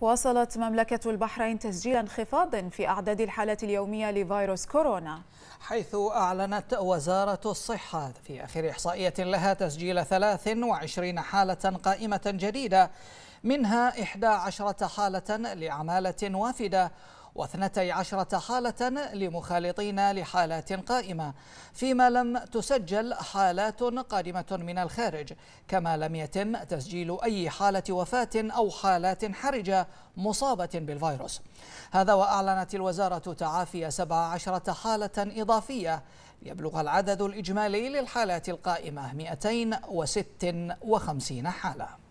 واصلت مملكة البحرين تسجيل انخفاض في أعداد الحالات اليومية لفيروس كورونا حيث أعلنت وزارة الصحة في آخر إحصائية لها تسجيل 23 حالة قائمة جديدة منها 11 حالة لعمالة وافدة واثنتي عشرة حالة لمخالطين لحالات قائمة فيما لم تسجل حالات قادمة من الخارج كما لم يتم تسجيل أي حالة وفاة أو حالات حرجة مصابة بالفيروس هذا وأعلنت الوزارة تعافي 17 حالة إضافية يبلغ العدد الإجمالي للحالات القائمة 256 حالة